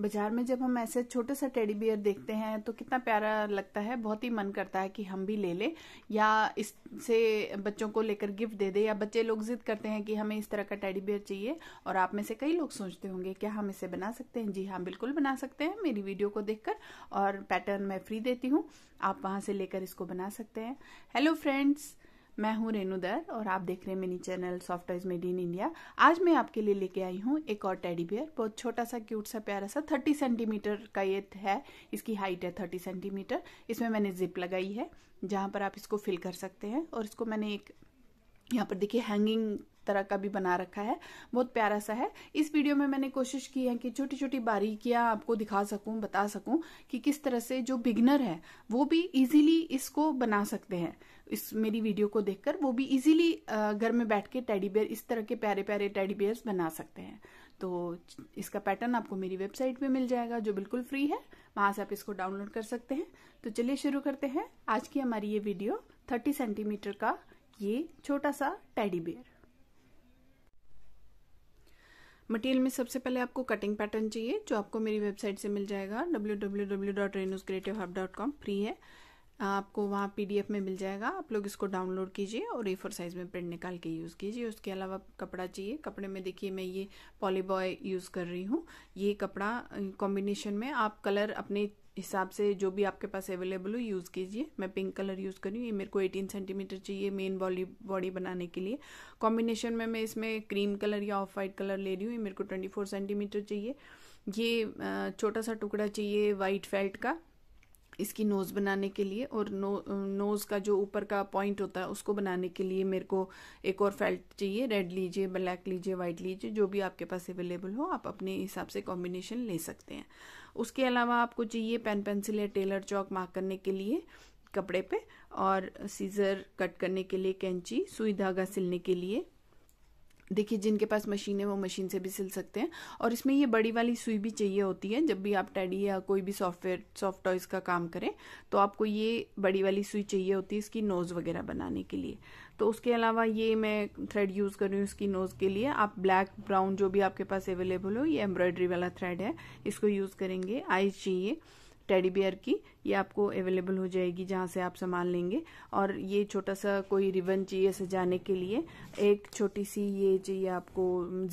बाजार में जब हम ऐसे छोटे सा टेडी बियर देखते हैं तो कितना प्यारा लगता है बहुत ही मन करता है कि हम भी ले लें या इससे बच्चों को लेकर गिफ्ट दे दे या बच्चे लोग जिद करते हैं कि हमें इस तरह का टेडी बियर चाहिए और आप में से कई लोग सोचते होंगे क्या हम इसे बना सकते हैं जी हाँ बिल्कुल बना सकते हैं मेरी वीडियो को देखकर और पैटर्न मैं फ्री देती हूँ आप वहाँ से लेकर इसको बना सकते हैं हेलो फ्रेंड्स मैं हूं रेणुदर और आप देख रहे हैं mini channel soft made in India आज मैं आपके लिए लेके आई हूं एक और टेडी बियर बहुत छोटा सा क्यूट सा प्यारा सा 30 सेंटीमीटर का ये है इसकी हाइट है 30 सेंटीमीटर इसमें मैंने जिप लगाई है जहां पर आप इसको फिल कर सकते हैं और इसको मैंने एक यहाँ पर देखिए हैंगिंग तरह का भी बना रखा है बहुत प्यारा सा है इस वीडियो में मैंने कोशिश की है कि छोटी छोटी बारीकियां आपको दिखा सकूं बता सकूं कि किस तरह से जो बिगनर है वो भी इजीली इसको बना सकते हैं इस मेरी वीडियो को देखकर वो भी इजीली घर में बैठ के टेडी बेयर इस तरह के प्यारे प्यारे टेडी बेयर्स बना सकते हैं तो इसका पैटर्न आपको मेरी वेबसाइट पे मिल जाएगा जो बिल्कुल फ्री है वहां से आप इसको डाउनलोड कर सकते हैं तो चलिए शुरू करते हैं आज की हमारी ये वीडियो 30 सेंटीमीटर का ये छोटा सा टेडी बेयर मटेरियल में सबसे पहले आपको कटिंग पैटर्न चाहिए जो आपको मेरी वेबसाइट से मिल जाएगा डब्ल्यू फ्री है आपको वहाँ पी में मिल जाएगा आप लोग इसको डाउनलोड कीजिए और ए फोर साइज़ में प्रिंट निकाल के यूज़ कीजिए उसके अलावा कपड़ा चाहिए कपड़े में देखिए मैं ये पॉलीबॉय यूज़ कर रही हूँ ये कपड़ा कॉम्बिनेशन में आप कलर अपने हिसाब से जो भी आपके पास अवेलेबल हो यूज़ कीजिए मैं पिंक कलर यूज़ कर रही हूँ ये मेरे को 18 सेंटीमीटर चाहिए मेन बॉडी बॉडी बनाने के लिए कॉम्बिनेशन में मैं इसमें क्रीम कलर या ऑफ वाइट कलर ले रही हूँ ये मेरे को 24 सेंटीमीटर चाहिए ये छोटा सा टुकड़ा चाहिए वाइट फेल्ट का इसकी नोज़ बनाने के लिए और नो नोज़ का जो ऊपर का पॉइंट होता है उसको बनाने के लिए मेरे को एक और फेल्ट चाहिए रेड लीजिए ब्लैक लीजिए वाइट लीजिए जो भी आपके पास अवेलेबल हो आप अपने हिसाब से कॉम्बिनेशन ले सकते हैं उसके अलावा आपको चाहिए पेन पेंसिल या टेलर चौक मार्क करने के लिए कपड़े पे और सीज़र कट करने के लिए कैंची सुई धागा सिलने के लिए देखिए जिनके पास मशीन है वो मशीन से भी सिल सकते हैं और इसमें ये बड़ी वाली सुई भी चाहिए होती है जब भी आप टैडी या कोई भी सॉफ्टवेयर सॉफ्ट टॉयज़ का काम करें तो आपको ये बड़ी वाली सुई चाहिए होती है इसकी नोज़ वगैरह बनाने के लिए तो उसके अलावा ये मैं थ्रेड यूज़ कर रही हूँ इसकी नोज़ के लिए आप ब्लैक ब्राउन जो भी आपके पास अवेलेबल हो ये एम्ब्रॉयडरी वाला थ्रेड है इसको यूज़ करेंगे आइज चाहिए टेडी बियर की ये आपको अवेलेबल हो जाएगी जहाँ से आप सामान लेंगे और ये छोटा सा कोई रिबन चाहिए सजाने के लिए एक छोटी सी ये चाहिए आपको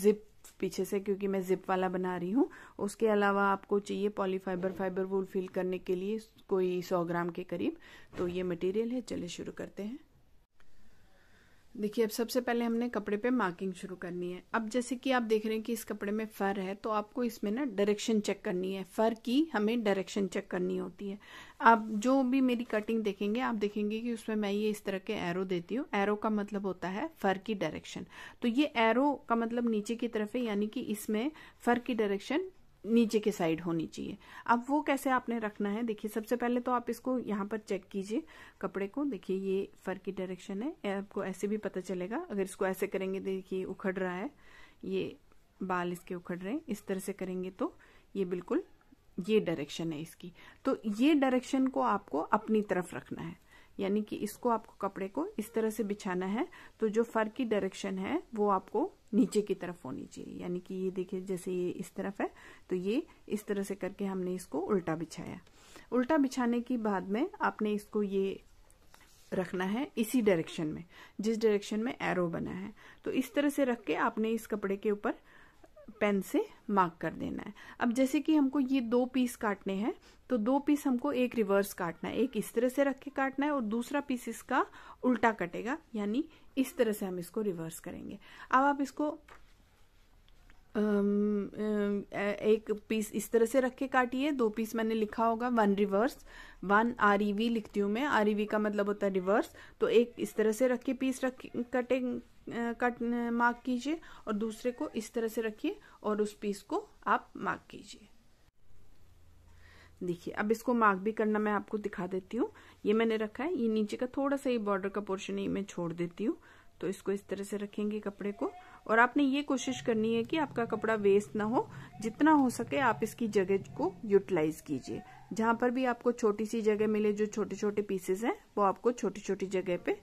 जिप पीछे से क्योंकि मैं जिप वाला बना रही हूँ उसके अलावा आपको चाहिए पॉलीफाइबर फाइबर वूल फिल करने के लिए कोई सौ ग्राम के करीब तो ये मटेरियल है चलिए शुरू करते हैं देखिए अब सबसे पहले हमने कपड़े पे मार्किंग शुरू करनी है अब जैसे कि आप देख रहे हैं कि इस कपड़े में फ़र है तो आपको इसमें ना डायरेक्शन चेक करनी है फ़र की हमें डायरेक्शन चेक करनी होती है आप जो भी मेरी कटिंग देखेंगे आप देखेंगे कि उसमें मैं ये इस तरह के एरो देती हूँ एरो का मतलब होता है फ़र की डायरेक्शन तो ये एरो का मतलब नीचे की तरफ है यानी कि इसमें फ़र की डायरेक्शन नीचे के साइड होनी चाहिए अब वो कैसे आपने रखना है देखिए सबसे पहले तो आप इसको यहाँ पर चेक कीजिए कपड़े को देखिए ये फर की डायरेक्शन है आपको ऐसे भी पता चलेगा अगर इसको ऐसे करेंगे देखिए उखड़ रहा है ये बाल इसके उखड़ रहे हैं इस तरह से करेंगे तो ये बिल्कुल ये डायरेक्शन है इसकी तो ये डायरेक्शन को आपको अपनी तरफ रखना है यानी कि इसको आपको कपड़े को इस तरह से बिछाना है तो जो फर की डायरेक्शन है वो आपको नीचे की तरफ होनी चाहिए यानी कि ये देखिए जैसे ये इस तरफ है तो ये इस तरह से करके हमने इसको उल्टा बिछाया उल्टा बिछाने के बाद में आपने इसको ये रखना है इसी डायरेक्शन में जिस डायरेक्शन में एरो बना है तो इस तरह से रख के आपने इस कपड़े के ऊपर पेन से मार्क कर देना है अब जैसे कि हमको ये दो पीस काटने हैं तो दो पीस हमको एक रिवर्स काटना है एक इस तरह से रख के काटना है और दूसरा पीस इसका उल्टा कटेगा यानी इस तरह से हम इसको रिवर्स करेंगे अब आप इसको एक पीस इस तरह से रख के काटिए दो पीस मैंने लिखा होगा one reverse one R E V लिखती हूँ मैं आर ई वी का मतलब होता है रिवर्स तो एक इस तरह से रख के पीस रख कटे कट मार्क कीजिए और दूसरे को इस तरह से रखिए और उस पीस को आप मार्क कीजिए देखिए अब इसको मार्क भी करना मैं आपको दिखा देती हूँ ये मैंने रखा है ये नीचे का थोड़ा सा ये बॉर्डर का पोर्शन ये मैं छोड़ देती हूँ तो इसको इस तरह से रखेंगे कपड़े को और आपने ये कोशिश करनी है कि आपका कपड़ा वेस्ट ना हो जितना हो सके आप इसकी जगह को यूटिलाइज कीजिए जहां पर भी आपको छोटी सी जगह मिले जो छोटे छोटे पीसेस हैं वो आपको छोटी छोटी जगह पे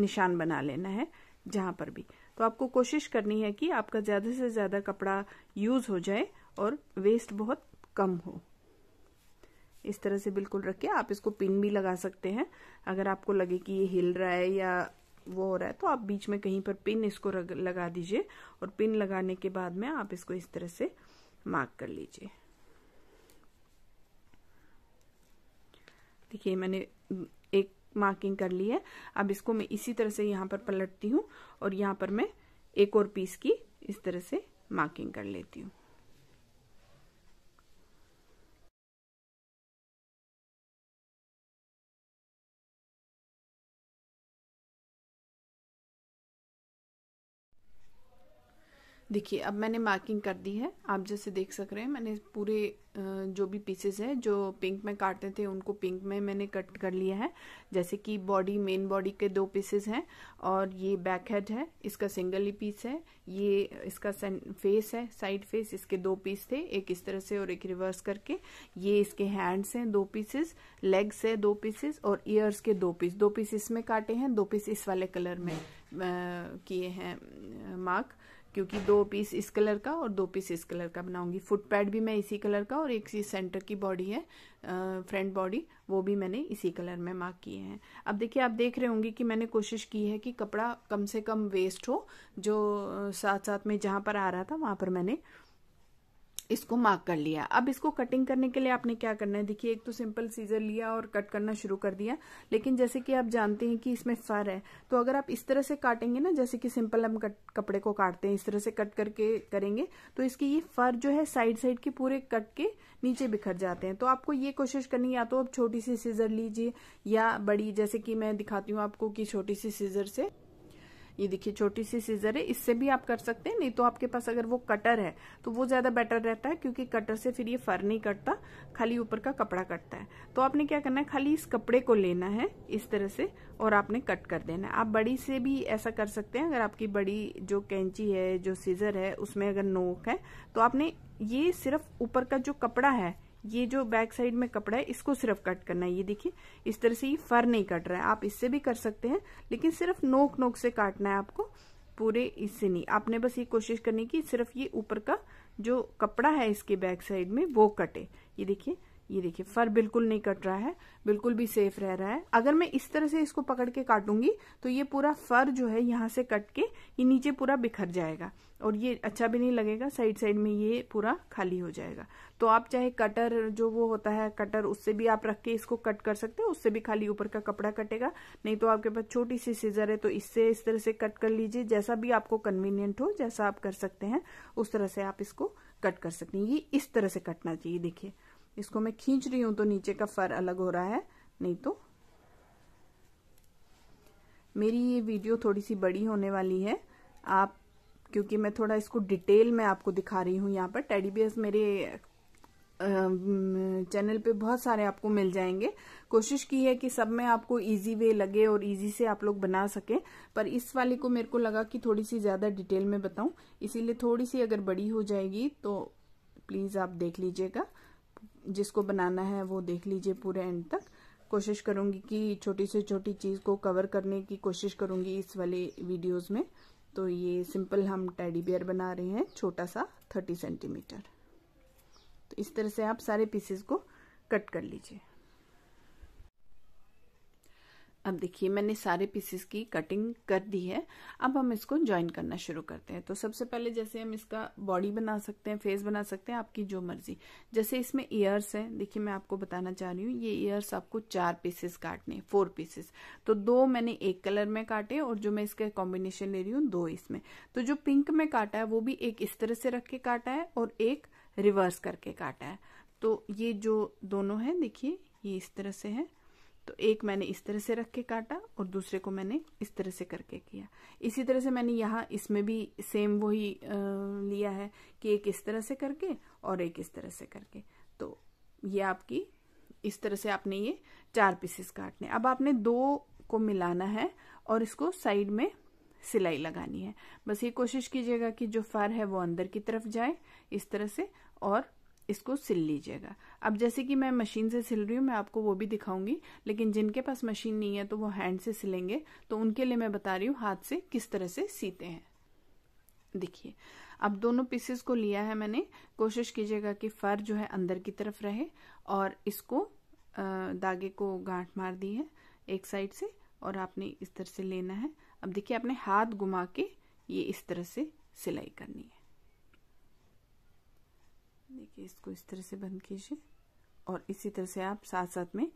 निशान बना लेना है जहां पर भी तो आपको कोशिश करनी है कि आपका ज़्यादा से ज़्यादा कपड़ा यूज़ हो जाए और वेस्ट बहुत कम हो इस तरह से बिल्कुल रख के आप इसको पिन भी लगा सकते हैं अगर आपको लगे कि ये हिल रहा है या वो हो रहा है तो आप बीच में कहीं पर पिन इसको लगा दीजिए और पिन लगाने के बाद में आप इसको इस तरह से मार्क कर लीजिए देखिए मैंने एक मार्किंग कर ली है अब इसको मैं इसी तरह से यहाँ पर पलटती हूँ और यहाँ पर मैं एक और पीस की इस तरह से मार्किंग कर लेती हूँ देखिए अब मैंने मार्किंग कर दी है आप जैसे देख सक रहे हैं मैंने पूरे जो भी पीसेस है जो पिंक में काटते थे उनको पिंक में मैंने कट कर लिया है जैसे कि बॉडी मेन बॉडी के दो पीसेस हैं और ये बैक हेड है इसका सिंगल ही पीस है ये इसका फेस है साइड फेस इसके दो पीस थे एक इस तरह से और एक रिवर्स करके ये इसके हैंड्स हैं दो पीसेस लेग्स है दो पीसेस और ईयर्स के दो पीस दो पीस इसमें काटे हैं दो पीस इस वाले कलर में किए हैं मार्क क्योंकि दो पीस इस कलर का और दो पीस इस कलर का बनाऊंगी फुट पैड भी मैं इसी कलर का और एक सेंटर की बॉडी है फ्रंट बॉडी वो भी मैंने इसी कलर में मार्क किए हैं अब देखिए आप देख रहे होंगे कि मैंने कोशिश की है कि कपड़ा कम से कम वेस्ट हो जो साथ साथ में जहाँ पर आ रहा था वहाँ पर मैंने इसको मार्क कर लिया अब इसको कटिंग करने के लिए आपने क्या करना है देखिए एक तो सिंपल सीजर लिया और कट करना शुरू कर दिया लेकिन जैसे कि आप जानते हैं कि इसमें फर है तो अगर आप इस तरह से काटेंगे ना जैसे कि सिंपल हम कट, कपड़े को काटते हैं इस तरह से कट करके करेंगे तो इसकी ये फर जो है साइड साइड के पूरे कट के नीचे बिखर जाते हैं तो आपको ये कोशिश करनी या तो आप छोटी सी सीजर लीजिए या बड़ी जैसे कि मैं दिखाती हूँ आपको कि छोटी सी सीजर से ये देखिए छोटी सी सीजर है इससे भी आप कर सकते हैं नहीं तो आपके पास अगर वो कटर है तो वो ज़्यादा बेटर रहता है क्योंकि कटर से फिर ये फर नहीं कटता खाली ऊपर का कपड़ा कटता है तो आपने क्या करना है खाली इस कपड़े को लेना है इस तरह से और आपने कट कर देना है आप बड़ी से भी ऐसा कर सकते हैं अगर आपकी बड़ी जो कैंची है जो सीजर है उसमें अगर नोक है तो आपने ये सिर्फ ऊपर का जो कपड़ा है ये जो बैक साइड में कपड़ा है इसको सिर्फ कट करना है ये देखिए इस तरह से ये फर नहीं कट रहा है आप इससे भी कर सकते हैं लेकिन सिर्फ नोक नोक से काटना है आपको पूरे इससे नहीं आपने बस ये कोशिश करनी कि सिर्फ ये ऊपर का जो कपड़ा है इसके बैक साइड में वो कटे ये देखिए ये देखिए फर बिल्कुल नहीं कट रहा है बिल्कुल भी सेफ रह रहा है अगर मैं इस तरह से इसको पकड़ के काटूंगी तो ये पूरा फर जो है यहाँ से कट के ये नीचे पूरा बिखर जाएगा और ये अच्छा भी नहीं लगेगा साइड साइड में ये पूरा खाली हो जाएगा तो आप चाहे कटर जो वो होता है कटर उससे भी आप रख के इसको कट कर सकते हो उससे भी खाली ऊपर का कपड़ा कटेगा नहीं तो आपके पास छोटी सी सीजर है तो इससे इस तरह से कट कर लीजिए जैसा भी आपको कन्वीनियंट हो जैसा आप कर सकते हैं उस तरह से आप इसको कट कर सकते हैं ये इस तरह से कटना चाहिए देखिए इसको मैं खींच रही हूं तो नीचे का फर अलग हो रहा है नहीं तो मेरी ये वीडियो थोड़ी सी बड़ी होने वाली है आप क्योंकि मैं थोड़ा इसको डिटेल में आपको दिखा रही हूँ यहाँ पर टेडी बियर्स मेरे चैनल पे बहुत सारे आपको मिल जाएंगे कोशिश की है कि सब में आपको इजी वे लगे और इजी से आप लोग बना सके पर इस वाले को मेरे को लगा कि थोड़ी सी ज़्यादा डिटेल में बताऊं इसीलिए थोड़ी सी अगर बड़ी हो जाएगी तो प्लीज़ आप देख लीजिएगा जिसको बनाना है वो देख लीजिए पूरे एंड तक कोशिश करूंगी कि छोटी से छोटी चीज़ को कवर करने की कोशिश करूंगी इस वाले वीडियोस में तो ये सिंपल हम टेडी बियर बना रहे हैं छोटा सा थर्टी सेंटीमीटर तो इस तरह से आप सारे पीसेस को कट कर लीजिए अब देखिए मैंने सारे पीसेस की कटिंग कर दी है अब हम इसको ज्वाइन करना शुरू करते हैं तो सबसे पहले जैसे हम इसका बॉडी बना सकते हैं फेस बना सकते हैं आपकी जो मर्जी जैसे इसमें ईयर्स है देखिए मैं आपको बताना चाह रही हूँ ये ईयर्स आपको चार पीसेस काटने फोर पीसेस तो दो मैंने एक कलर में काटे और जो मैं इसका कॉम्बिनेशन ले रही हूँ दो इसमें तो जो पिंक में काटा है वो भी एक इस तरह से रख के काटा है और एक रिवर्स करके काटा है तो ये जो दोनों है देखिए ये इस तरह से है तो एक मैंने इस तरह से रख के काटा और दूसरे को मैंने इस तरह से करके किया इसी तरह से मैंने यहाँ इसमें भी सेम वही लिया है कि एक इस तरह से करके और एक इस तरह से करके तो ये आपकी इस तरह से आपने ये चार पीसेस काटने अब आपने दो को मिलाना है और इसको साइड में सिलाई लगानी है बस ये कोशिश कीजिएगा कि जो फर है वो अंदर की तरफ जाए इस तरह से और इसको सिल लीजिएगा अब जैसे कि मैं मशीन से सिल रही हूँ मैं आपको वो भी दिखाऊंगी लेकिन जिनके पास मशीन नहीं है तो वो हैंड से सिलेंगे तो उनके लिए मैं बता रही हूँ हाथ से किस तरह से सीते हैं देखिए अब दोनों पीसेस को लिया है मैंने कोशिश कीजिएगा कि फर जो है अंदर की तरफ रहे और इसको दागे को गांठ मार दी है एक साइड से और आपने इस तरह से लेना है अब देखिए आपने हाथ घुमा के ये इस तरह से सिलाई करनी है देखिए इसको इस तरह से बंद कीजिए और इसी तरह से आप साथ साथ में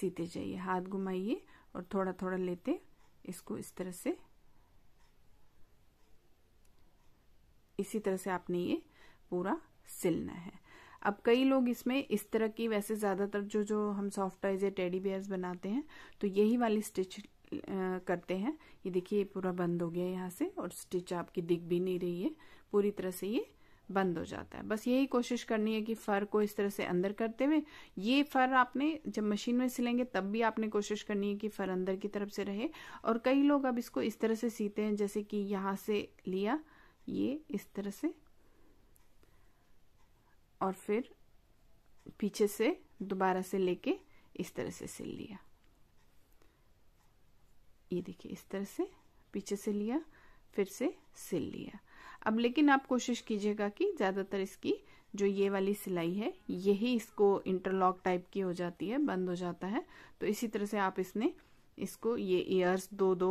सीते जाइए हाथ घुमाइए और थोड़ा थोड़ा लेते इसको इस तरह से इसी तरह से आपने ये पूरा सिलना है अब कई लोग इसमें इस तरह की वैसे ज़्यादातर जो जो हम सॉफ्टाइज या टेडी बियर्स बनाते हैं तो यही वाली स्टिच करते हैं ये देखिए पूरा बंद हो गया यहाँ से और स्टिच आपकी दिख भी नहीं रही है पूरी तरह से ये बंद हो जाता है बस यही कोशिश करनी है कि फ़र को इस तरह से अंदर करते हुए ये फ़र आपने जब मशीन में सिलेंगे तब भी आपने कोशिश करनी है कि फ़र अंदर की तरफ से रहे और कई लोग अब इसको इस तरह से सीते हैं जैसे कि यहाँ से लिया ये इस तरह से और फिर पीछे से दोबारा से लेके इस तरह से सिल लिया ये देखिए इस तरह से पीछे से लिया फिर से सिल लिया अब लेकिन आप कोशिश कीजिएगा कि ज़्यादातर इसकी जो ये वाली सिलाई है यही इसको इंटरलॉक टाइप की हो जाती है बंद हो जाता है तो इसी तरह से आप इसने इसको ये ईयर्स दो दो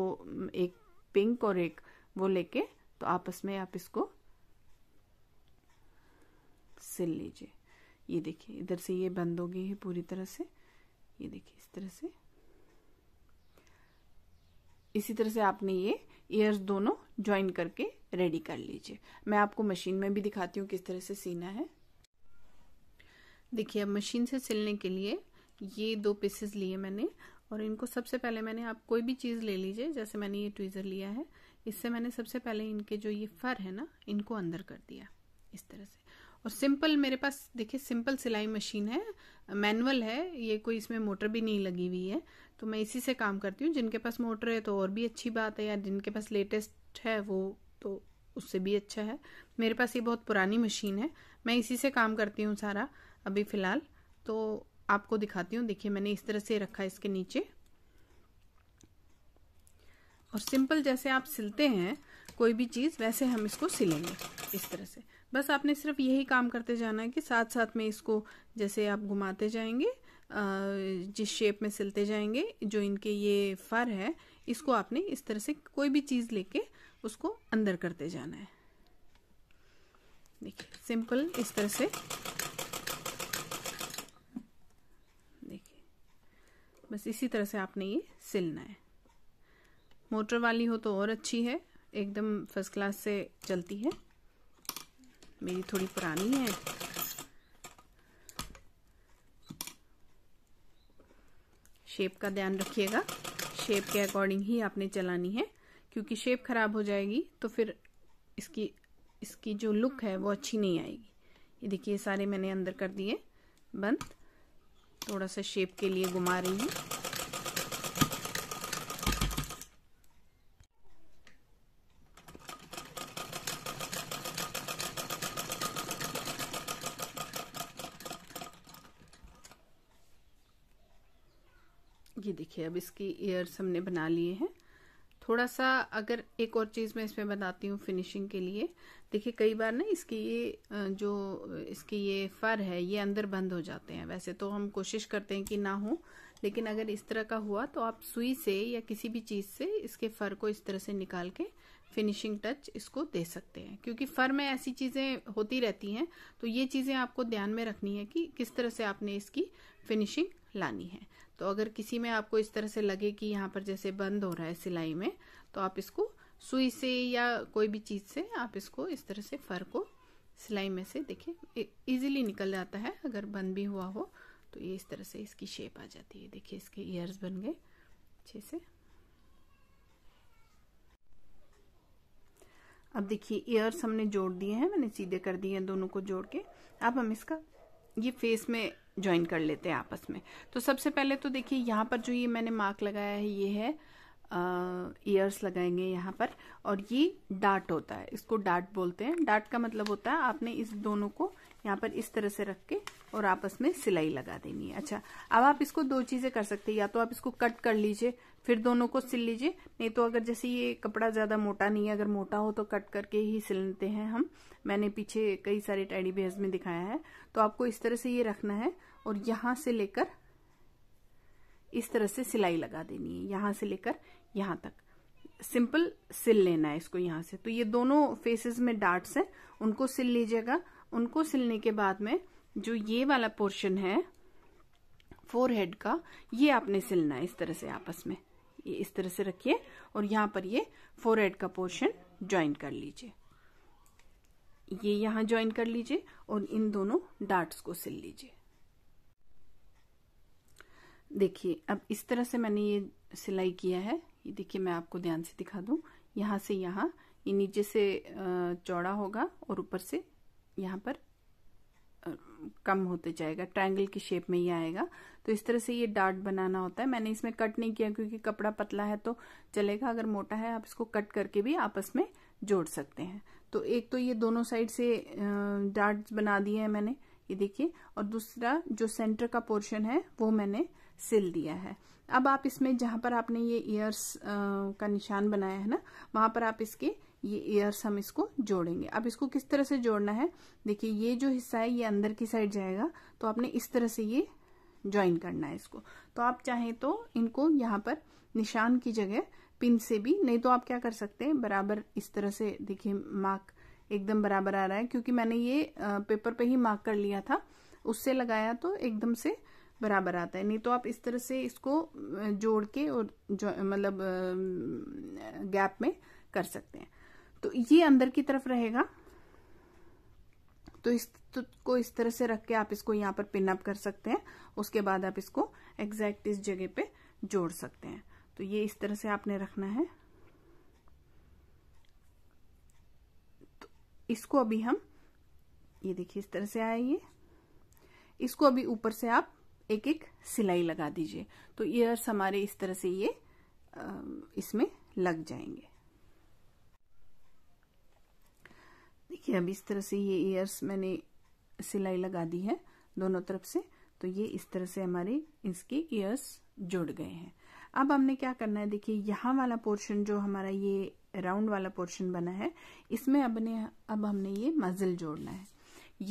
एक पिंक और एक वो लेके तो आपस में आप इसको सिल लीजिए ये देखिए इधर से ये बंद हो गई है पूरी तरह से ये देखिए इस तरह से इसी तरह से आपने ये ईयर्स दोनों ज्वाइन करके रेडी कर लीजिए मैं आपको मशीन में भी दिखाती हूँ किस तरह से सीना है देखिए अब मशीन से सिलने के लिए ये दो पीसेस लिए मैंने और इनको सबसे पहले मैंने आप कोई भी चीज़ ले लीजिए जैसे मैंने ये ट्वीज़र लिया है इससे मैंने सबसे पहले इनके जो ये फर है ना इनको अंदर कर दिया इस तरह से और सिंपल मेरे पास देखिए सिंपल सिलाई मशीन है मैनुअल है ये कोई इसमें मोटर भी नहीं लगी हुई है तो मैं इसी से काम करती हूँ जिनके पास मोटर है तो और भी अच्छी बात है या जिनके पास लेटेस्ट अच्छा है वो तो उससे भी अच्छा है मेरे पास ये बहुत पुरानी मशीन है मैं इसी से काम करती हूँ सारा अभी फ़िलहाल तो आपको दिखाती हूँ देखिए मैंने इस तरह से रखा है इसके नीचे और सिंपल जैसे आप सिलते हैं कोई भी चीज़ वैसे हम इसको सिलेंगे इस तरह से बस आपने सिर्फ यही काम करते जाना है कि साथ साथ में इसको जैसे आप घुमाते जाएंगे जिस शेप में सिलते जाएंगे जो इनके ये फर है इसको आपने इस तरह से कोई भी चीज़ लेके उसको अंदर करते जाना है देखिए सिंपल इस तरह से देखिए बस इसी तरह से आपने ये सिलना है मोटर वाली हो तो और अच्छी है एकदम फर्स्ट क्लास से चलती है मेरी थोड़ी पुरानी है शेप का ध्यान रखिएगा शेप के अकॉर्डिंग ही आपने चलानी है क्योंकि शेप खराब हो जाएगी तो फिर इसकी इसकी जो लुक है वो अच्छी नहीं आएगी ये देखिए सारे मैंने अंदर कर दिए बंद थोड़ा सा शेप के लिए घुमा रही हूँ ये देखिए अब इसकी ईयर्स हमने बना लिए हैं थोड़ा सा अगर एक और चीज़ मैं इसमें बताती हूँ फिनिशिंग के लिए देखिए कई बार ना इसकी ये जो इसकी ये फर है ये अंदर बंद हो जाते हैं वैसे तो हम कोशिश करते हैं कि ना हो लेकिन अगर इस तरह का हुआ तो आप सुई से या किसी भी चीज़ से इसके फर को इस तरह से निकाल के फिनिशिंग टच इसको दे सकते हैं क्योंकि फर में ऐसी चीज़ें होती रहती हैं तो ये चीज़ें आपको ध्यान में रखनी है कि किस तरह से आपने इसकी फिनिशिंग लानी है तो अगर किसी में आपको इस तरह से लगे कि यहाँ पर जैसे बंद हो रहा है सिलाई में तो आप इसको सुई से या कोई भी चीज़ से आप इसको इस तरह से फर को सिलाई में से देखिए इजीली निकल जाता है अगर बंद भी हुआ हो तो ये इस तरह से इसकी शेप आ जाती है देखिए इसके ईयर्स बन गए अच्छे से अब देखिए ईयर्स हमने जोड़ दिए हैं मैंने सीधे कर दिए हैं दोनों को जोड़ के अब हम इसका ये फेस में ज्वाइन कर लेते हैं आपस में तो सबसे पहले तो देखिए यहाँ पर जो ये मैंने मार्क लगाया है ये है ईयर्स लगाएंगे यहाँ पर और ये डार्ट होता है इसको डार्ट बोलते हैं डार्ट का मतलब होता है आपने इस दोनों को यहाँ पर इस तरह से रख के और आपस में सिलाई लगा देनी है अच्छा अब आप इसको दो चीजें कर सकते हैं या तो आप इसको कट कर लीजिए फिर दोनों को सिल लीजिए नहीं तो अगर जैसे ये कपड़ा ज्यादा मोटा नहीं है अगर मोटा हो तो कट करके ही सिलते हैं हम मैंने पीछे कई सारे टैडी बेयर्स में दिखाया है तो आपको इस तरह से ये रखना है और यहां से लेकर इस तरह से सिलाई लगा देनी है यहां से लेकर यहां तक सिंपल सिल लेना है इसको यहां से तो ये दोनों फेसेस में डार्ट्स हैं उनको सिल लीजिएगा उनको सिलने के बाद में जो ये वाला पोर्शन है फोर हेड का ये आपने सिलना है इस तरह से आपस में ये इस तरह से रखिए और यहाँ पर ये फोर हेड का पोर्शन ज्वाइन कर लीजिए ये यहाँ ज्वाइन कर लीजिए और इन दोनों डार्ट्स को सिल लीजिए देखिए अब इस तरह से मैंने ये सिलाई किया है ये देखिए मैं आपको ध्यान से दिखा दू यहां से यहाँ ये नीचे से चौड़ा होगा और ऊपर से यहाँ पर कम होते जाएगा ट्रायंगल की शेप में ही आएगा तो इस तरह से ये डार्ट बनाना होता है मैंने इसमें कट नहीं किया क्योंकि कपड़ा पतला है तो चलेगा अगर मोटा है आप इसको कट करके भी आपस में जोड़ सकते हैं तो एक तो ये दोनों साइड से डार्ट बना दिए हैं मैंने ये देखिए और दूसरा जो सेंटर का पोर्शन है वो मैंने सिल दिया है अब आप इसमें जहां पर आपने ये ईयर्स का निशान बनाया है ना वहां पर आप इसके ये ईयर्स हम इसको जोड़ेंगे अब इसको किस तरह से जोड़ना है देखिए ये जो हिस्सा है ये अंदर की साइड जाएगा तो आपने इस तरह से ये ज्वाइन करना है इसको तो आप चाहें तो इनको यहाँ पर निशान की जगह पिन से भी नहीं तो आप क्या कर सकते हैं बराबर इस तरह से देखिए मार्क एकदम बराबर आ रहा है क्योंकि मैंने ये पेपर पे ही मार्क कर लिया था उससे लगाया तो एकदम से बराबर आता है नहीं तो आप इस तरह से इसको जोड़ के और जो मतलब गैप में कर सकते हैं तो ये अंदर की तरफ रहेगा तो इस तो को इस तरह से रख के आप इसको यहाँ पर पिनअप कर सकते हैं उसके बाद आप इसको एग्जैक्ट इस जगह पे जोड़ सकते हैं तो ये इस तरह से आपने रखना है तो इसको अभी हम ये देखिए इस तरह से आया ये इसको अभी ऊपर से आप एक एक सिलाई लगा दीजिए तो ईयर्स हमारे इस तरह से ये इसमें लग जाएंगे देखिए अब इस तरह से ये ईयर्स मैंने सिलाई लगा दी है दोनों तरफ से तो ये इस तरह से हमारे इसके ईयर्स जुड़ गए हैं अब हमने क्या करना है देखिए यहाँ वाला पोर्शन जो हमारा ये राउंड वाला पोर्शन बना है इसमें अब ने अब हमने ये मजल जोड़ना है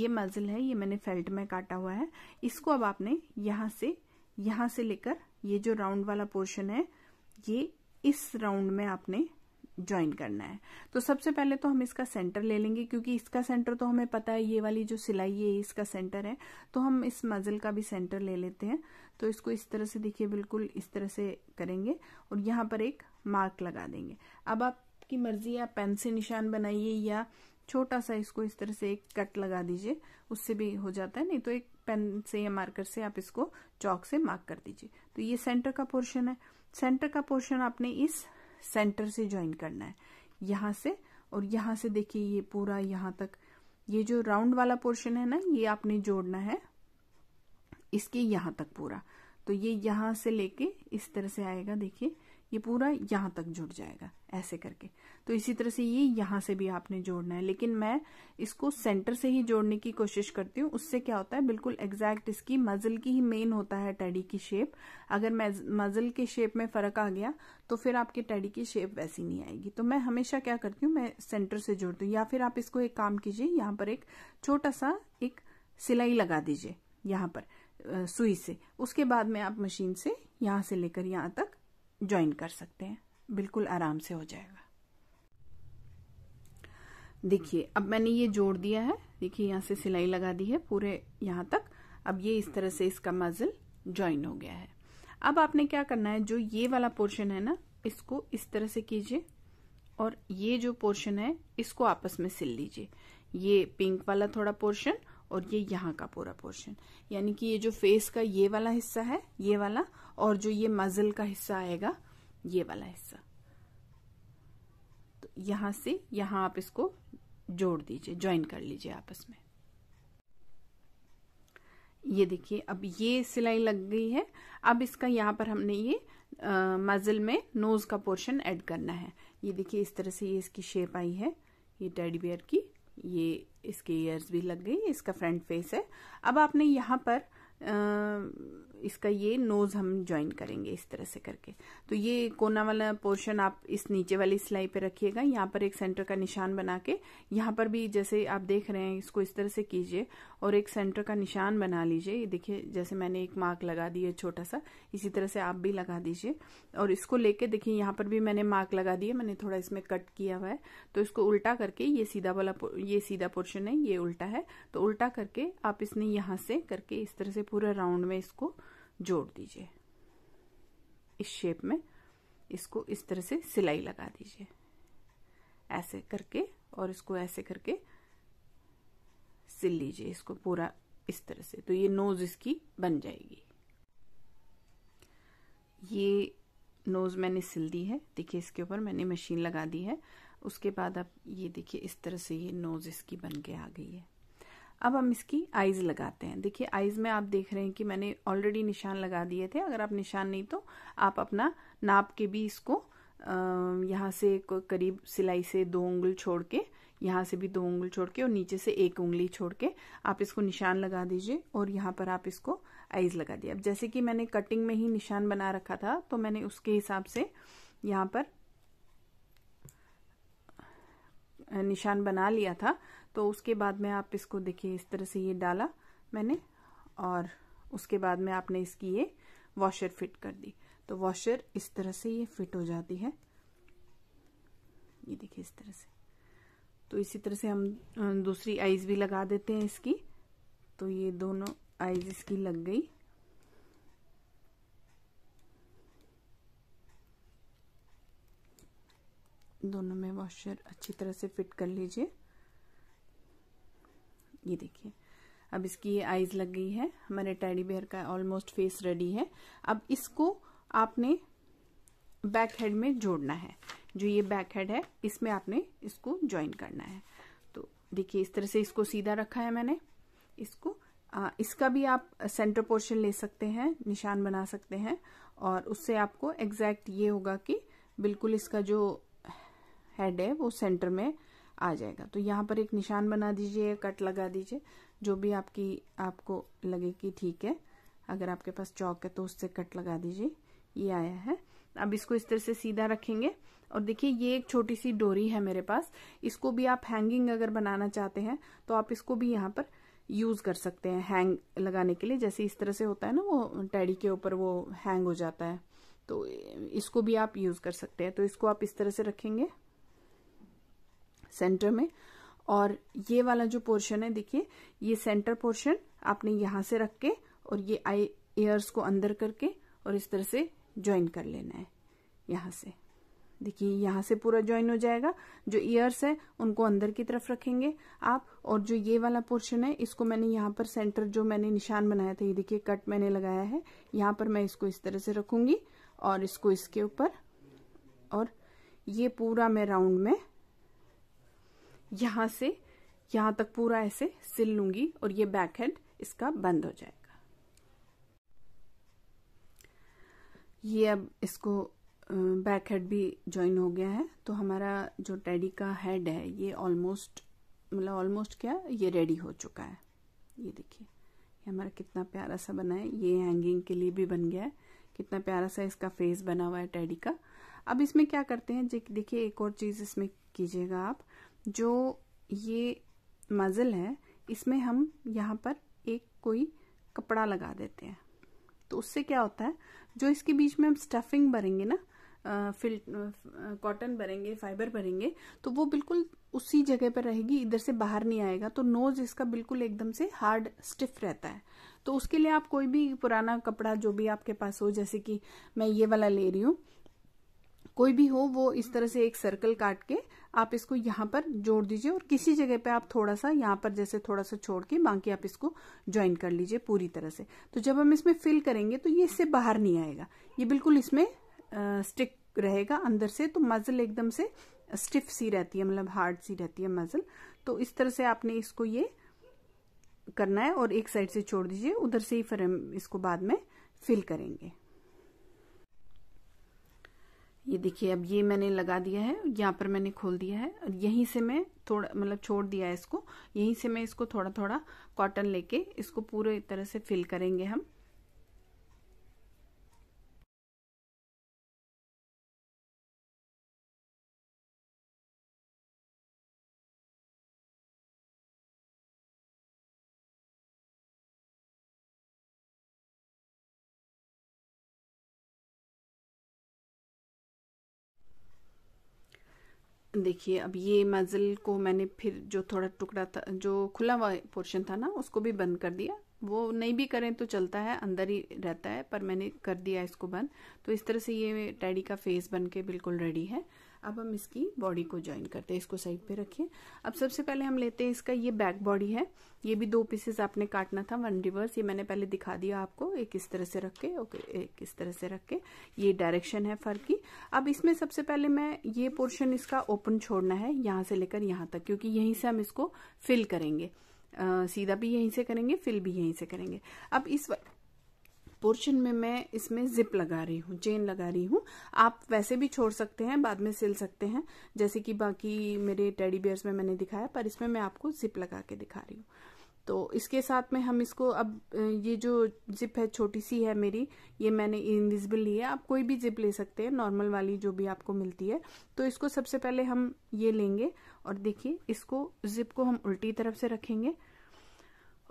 ये मजल है ये मैंने फेल्ट में काटा हुआ है इसको अब आपने यहाँ से यहाँ से लेकर ये जो राउंड वाला पोर्शन है ये इस राउंड में आपने ज्वाइन करना है तो सबसे पहले तो हम इसका सेंटर ले लेंगे क्योंकि इसका सेंटर तो हमें पता है ये वाली जो सिलाई है इसका सेंटर है तो हम इस मज़ल का भी सेंटर ले लेते हैं तो इसको इस तरह से देखिए बिल्कुल इस तरह से करेंगे और यहाँ पर एक मार्क लगा देंगे अब आपकी मर्जी आप पेन से निशान बनाइए या छोटा सा इसको इस तरह से एक कट लगा दीजिए उससे भी हो जाता है नहीं तो एक पेन से या मार्कर से आप इसको चौक से मार्क कर दीजिए तो ये सेंटर का पोर्शन है सेंटर का पोर्शन आपने इस सेंटर से ज्वाइन करना है यहाँ से और यहाँ से देखिए ये पूरा यहाँ तक ये जो राउंड वाला पोर्शन है ना ये आपने जोड़ना है इसके यहाँ तक पूरा तो ये यहाँ से लेके इस तरह से आएगा देखिए ये पूरा यहाँ तक जुड़ जाएगा ऐसे करके तो इसी तरह से ये यहाँ से भी आपने जोड़ना है लेकिन मैं इसको सेंटर से ही जोड़ने की कोशिश करती हूँ उससे क्या होता है बिल्कुल एग्जैक्ट इसकी मजल की ही मेन होता है टैडी की शेप अगर मजल के शेप में फर्क आ गया तो फिर आपके टैडी की शेप वैसी नहीं आएगी तो मैं हमेशा क्या करती हूँ मैं सेंटर से जोड़ती हूँ या फिर आप इसको एक काम कीजिए यहाँ पर एक छोटा सा एक सिलाई लगा दीजिए यहाँ पर सुई से उसके बाद में आप मशीन से यहाँ से लेकर यहाँ तक ज्वाइन कर सकते हैं बिल्कुल आराम से हो जाएगा देखिए अब मैंने ये जोड़ दिया है देखिए यहाँ से सिलाई लगा दी है पूरे यहाँ तक अब ये इस तरह से इसका मजल ज्वाइन हो गया है अब आपने क्या करना है जो ये वाला पोर्शन है ना इसको इस तरह से कीजिए और ये जो पोर्शन है इसको आपस में सिल लीजिए ये पिंक वाला थोड़ा पोर्शन और ये यहाँ का पूरा पोर्शन यानी कि ये जो फेस का ये वाला हिस्सा है ये वाला और जो ये मजल का हिस्सा आएगा ये वाला हिस्सा तो यहां से यहां आप इसको जोड़ दीजिए ज्वाइन कर लीजिए आपस में ये देखिए अब ये सिलाई लग गई है अब इसका यहां पर हमने ये मजल में नोज का पोर्शन ऐड करना है ये देखिए इस तरह से ये इसकी शेप आई है ये टेडी बियर की ये इसके ईयर्स भी लग गई इसका फ्रंट फेस है अब आपने यहाँ पर आ, इसका ये नोज हम ज्वाइन करेंगे इस तरह से करके तो ये कोना वाला पोर्शन आप इस नीचे वाली सिलाई पे रखिएगा यहाँ पर एक सेंटर का निशान बना के यहाँ पर भी जैसे आप देख रहे हैं इसको इस तरह से कीजिए और एक सेंटर का निशान बना लीजिए ये देखिए जैसे मैंने एक मार्क लगा दिया छोटा सा इसी तरह से आप भी लगा दीजिए और इसको लेके देखिए यहाँ पर भी मैंने मार्क लगा दिया मैंने थोड़ा इसमें कट किया हुआ है तो इसको उल्टा करके ये सीधा वाला ये सीधा पोर्शन है ये उल्टा है तो उल्टा करके आप इसने यहाँ से करके इस तरह से पूरा राउंड में इसको जोड़ दीजिए इस शेप में इसको इस तरह से सिलाई लगा दीजिए ऐसे करके और इसको ऐसे करके सिल लीजिए इसको पूरा इस तरह से तो ये नोज इसकी बन जाएगी ये नोज मैंने सिल दी है देखिए इसके ऊपर मैंने मशीन लगा दी है उसके बाद आप ये देखिए इस तरह से ये नोज इसकी बन के आ गई है अब हम इसकी आइज लगाते हैं देखिए आइज में आप देख रहे हैं कि मैंने ऑलरेडी निशान लगा दिए थे अगर आप निशान नहीं तो आप अपना नाप के भी इसको यहाँ से करीब सिलाई से दो उंगल छोड़ के यहाँ से भी दो उंगल छोड़ के और नीचे से एक उंगली छोड़ के आप इसको निशान लगा दीजिए और यहाँ पर आप इसको आइज लगा दिए अब जैसे कि मैंने कटिंग में ही निशान बना रखा था तो मैंने उसके हिसाब से यहाँ पर निशान बना लिया था तो उसके बाद में आप इसको देखिए इस तरह से ये डाला मैंने और उसके बाद में आपने इसकी ये वॉशर फिट कर दी तो वॉशर इस तरह से ये फिट हो जाती है ये देखिए इस तरह से तो इसी तरह से हम दूसरी आइज भी लगा देते हैं इसकी तो ये दोनों आइज इसकी लग गई दोनों में वॉशर अच्छी तरह से फिट कर लीजिए ये देखिए अब इसकी ये आईज लग गई है हमारे टैडी बेयर का ऑलमोस्ट फेस रेडी है अब इसको आपने बैक हेड में जोड़ना है जो ये बैक हेड है इसमें आपने इसको ज्वाइन करना है तो देखिए इस तरह से इसको सीधा रखा है मैंने इसको आ, इसका भी आप सेंटर पोर्शन ले सकते हैं निशान बना सकते हैं और उससे आपको एग्जैक्ट ये होगा कि बिल्कुल इसका जो हेड है वो सेंटर में आ जाएगा तो यहाँ पर एक निशान बना दीजिए कट लगा दीजिए जो भी आपकी आपको लगे कि ठीक है अगर आपके पास चौक है तो उससे कट लगा दीजिए ये आया है अब इसको इस तरह से सीधा रखेंगे और देखिए ये एक छोटी सी डोरी है मेरे पास इसको भी आप हैंगिंग अगर बनाना चाहते हैं तो आप इसको भी यहाँ पर यूज कर सकते हैं हैंग लगाने के लिए जैसे इस तरह से होता है ना वो टैडी के ऊपर वो हैंग हो जाता है तो इसको भी आप यूज कर सकते हैं तो इसको आप इस तरह से रखेंगे सेंटर में और ये वाला जो पोर्शन है देखिए ये सेंटर पोर्शन आपने यहां से रख के और ये आई एयर्स को अंदर करके और इस तरह से ज्वाइन कर लेना है यहां से देखिए यहां से पूरा ज्वाइन हो जाएगा जो ईयर्स है उनको अंदर की तरफ रखेंगे आप और जो ये वाला पोर्शन है इसको मैंने यहां पर सेंटर जो मैंने निशान बनाया था ये देखिए कट मैंने लगाया है यहां पर मैं इसको इस तरह से रखूंगी और इसको इसके ऊपर और ये पूरा मैं राउंड में यहाँ से यहाँ तक पूरा ऐसे सिल लूंगी और ये बैक हेड इसका बंद हो जाएगा ये अब इसको बैक हेड भी ज्वाइन हो गया है तो हमारा जो टेडी का हेड है ये ऑलमोस्ट मतलब ऑलमोस्ट क्या ये रेडी हो चुका है ये देखिए ये हमारा कितना प्यारा सा बना है ये हैंगिंग के लिए भी बन गया है कितना प्यारा सा इसका फेस बना हुआ है टैडी का अब इसमें क्या करते हैं देखिए एक और चीज़ इसमें कीजिएगा आप जो ये मज़ल है इसमें हम यहाँ पर एक कोई कपड़ा लगा देते हैं तो उससे क्या होता है जो इसके बीच में हम स्टफिंग भरेंगे ना फिल कॉटन भरेंगे फाइबर भरेंगे तो वो बिल्कुल उसी जगह पर रहेगी इधर से बाहर नहीं आएगा तो नोज इसका बिल्कुल एकदम से हार्ड स्टिफ रहता है तो उसके लिए आप कोई भी पुराना कपड़ा जो भी आपके पास हो जैसे कि मैं ये वाला ले रही हूँ कोई भी हो वो इस तरह से एक सर्कल काट के आप इसको यहाँ पर जोड़ दीजिए और किसी जगह पे आप थोड़ा सा यहाँ पर जैसे थोड़ा सा छोड़ के बाकी आप इसको ज्वाइन कर लीजिए पूरी तरह से तो जब हम इसमें फिल करेंगे तो ये इससे बाहर नहीं आएगा ये बिल्कुल इसमें स्टिक रहेगा अंदर से तो मजल एकदम से स्टिफ सी रहती है मतलब हार्ड सी रहती है मजल तो इस तरह से आपने इसको ये करना है और एक साइड से छोड़ दीजिए उधर से ही फिर हम इसको बाद में फिल करेंगे ये देखिए अब ये मैंने लगा दिया है यहाँ पर मैंने खोल दिया है और यहीं से मैं थोड़ा मतलब छोड़ दिया है इसको यहीं से मैं इसको थोड़ा थोड़ा कॉटन लेके इसको पूरे तरह से फिल करेंगे हम देखिए अब ये मज़ल को मैंने फिर जो थोड़ा टुकड़ा था जो खुला हुआ पोर्शन था ना उसको भी बंद कर दिया वो नहीं भी करें तो चलता है अंदर ही रहता है पर मैंने कर दिया इसको बंद तो इस तरह से ये टैडी का फेस बन के बिल्कुल रेडी है अब हम इसकी बॉडी को ज्वाइन करते हैं इसको साइड पे रखिए अब सबसे पहले हम लेते हैं इसका ये बैक बॉडी है ये भी दो पीसेस आपने काटना था वन रिवर्स ये मैंने पहले दिखा दिया आपको एक इस तरह से रख के ओके एक इस तरह से रख के ये डायरेक्शन है फर की अब इसमें सबसे पहले मैं ये पोर्शन इसका ओपन छोड़ना है यहाँ से लेकर यहाँ तक क्योंकि यहीं से हम इसको फिल करेंगे आ, सीधा भी यहीं से करेंगे फिल भी यहीं से करेंगे अब इस पोर्शन में मैं इसमें जिप लगा रही हूँ चेन लगा रही हूँ आप वैसे भी छोड़ सकते हैं बाद में सिल सकते हैं जैसे कि बाकी मेरे टेडी बियर्स में मैंने दिखाया पर इसमें मैं आपको जिप लगा के दिखा रही हूँ तो इसके साथ में हम इसको अब ये जो जिप है छोटी सी है मेरी ये मैंने इनविजिबल ली है आप कोई भी जिप ले सकते हैं नॉर्मल वाली जो भी आपको मिलती है तो इसको सबसे पहले हम ये लेंगे और देखिए इसको जिप को हम उल्टी तरफ से रखेंगे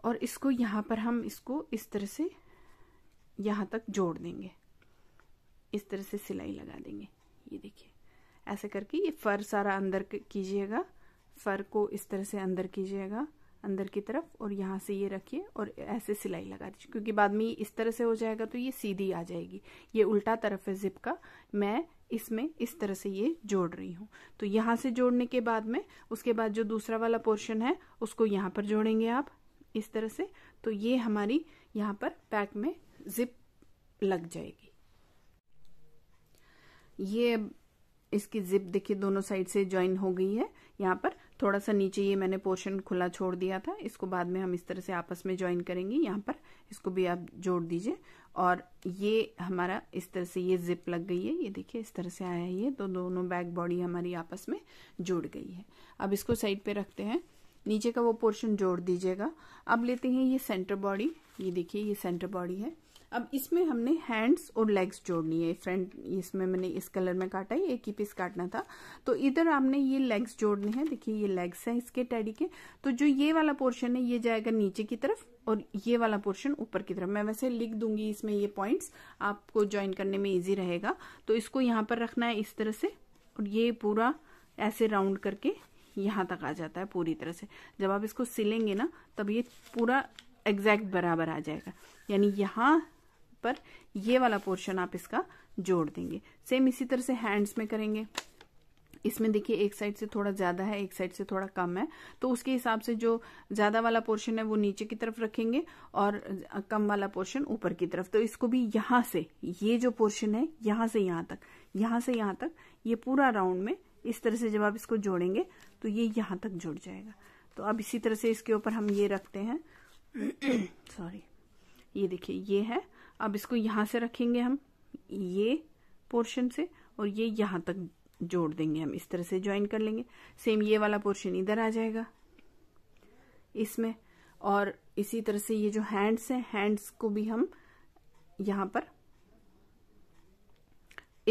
और इसको यहाँ पर हम इसको इस तरह से यहाँ तक जोड़ देंगे इस तरह से सिलाई लगा देंगे ये देखिए ऐसे करके ये फर सारा अंदर कीजिएगा फर को इस तरह से अंदर कीजिएगा अंदर की तरफ और यहाँ से ये रखिए और ऐसे सिलाई लगा दीजिए क्योंकि बाद में इस तरह से हो जाएगा तो ये सीधी आ जाएगी ये उल्टा तरफ है जिप का मैं इसमें इस तरह से ये जोड़ रही हूँ तो यहाँ से जोड़ने के बाद में उसके बाद जो दूसरा वाला पोर्शन है उसको यहाँ पर जोड़ेंगे आप इस तरह से तो ये हमारी यहाँ पर पैक में जिप लग जाएगी ये इसकी जिप देखिए दोनों साइड से ज्वाइन हो गई है यहाँ पर थोड़ा सा नीचे ये मैंने पोर्शन खुला छोड़ दिया था इसको बाद में हम इस तरह से आपस में ज्वाइन करेंगे यहाँ पर इसको भी आप जोड़ दीजिए और ये हमारा इस तरह से ये जिप लग गई है ये देखिए इस तरह से आया है ये तो दोनों बैक बॉडी हमारी आपस में जुड़ गई है अब इसको साइड पे रखते हैं नीचे का वो पोर्शन जोड़ दीजिएगा अब लेते हैं ये सेंटर बॉडी ये देखिए ये सेंटर बॉडी है अब इसमें हमने हैंड्स और लेग्स जोड़नी है फ्रंट इसमें मैंने इस कलर में काटा है एक ही पीस काटना था तो इधर आपने ये लेग्स जोड़ने हैं देखिए ये लेग्स हैं इसके टैडी के तो जो ये वाला पोर्शन है ये जाएगा नीचे की तरफ और ये वाला पोर्शन ऊपर की तरफ मैं वैसे लिख दूंगी इसमें ये पॉइंट्स आपको ज्वाइन करने में ईजी रहेगा तो इसको यहाँ पर रखना है इस तरह से और ये पूरा ऐसे राउंड करके यहाँ तक आ जाता है पूरी तरह से जब आप इसको सिलेंगे ना तब ये पूरा एग्जैक्ट बराबर आ जाएगा यानी यहाँ पर ये वाला पोर्शन आप इसका जोड़ देंगे सेम इसी तरह से हैंड्स में करेंगे इसमें देखिए एक साइड से थोड़ा ज्यादा है एक साइड से थोड़ा कम है तो उसके हिसाब से जो ज्यादा वाला पोर्शन है वो नीचे की तरफ रखेंगे और कम वाला पोर्शन ऊपर की तरफ तो इसको भी यहां से ये जो पोर्शन है यहां से यहां तक यहां से यहां तक ये पूरा राउंड में इस तरह से जब आप इसको जोड़ेंगे तो ये यहां तक जुड़ जाएगा तो अब इसी तरह से इसके ऊपर हम ये रखते हैं सॉरी ये देखिए ये है अब इसको यहाँ से रखेंगे हम ये पोर्शन से और ये यहाँ तक जोड़ देंगे हम इस तरह से ज्वाइन कर लेंगे सेम ये वाला पोर्शन इधर आ जाएगा इसमें और इसी तरह से ये जो हैंड्स हैं हैंड्स को भी हम यहाँ पर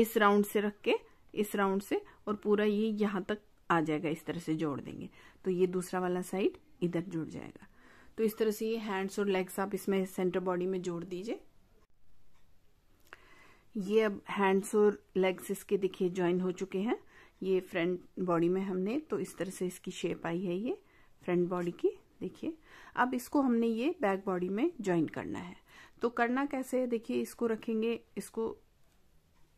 इस राउंड से रख के इस राउंड से और पूरा ये यहाँ तक आ जाएगा इस तरह से जोड़ देंगे तो ये दूसरा वाला साइड इधर जुड़ जाएगा तो इस तरह से ये हैंड्स और लेग्स आप इसमें सेंटर बॉडी में जोड़ दीजिए ये अब हैंड्स और लेग्स इसके देखिए ज्वाइन हो चुके हैं ये फ्रंट बॉडी में हमने तो इस तरह से इसकी शेप आई है ये फ्रंट बॉडी की देखिए अब इसको हमने ये बैक बॉडी में ज्वाइन करना है तो करना कैसे है देखिए इसको रखेंगे इसको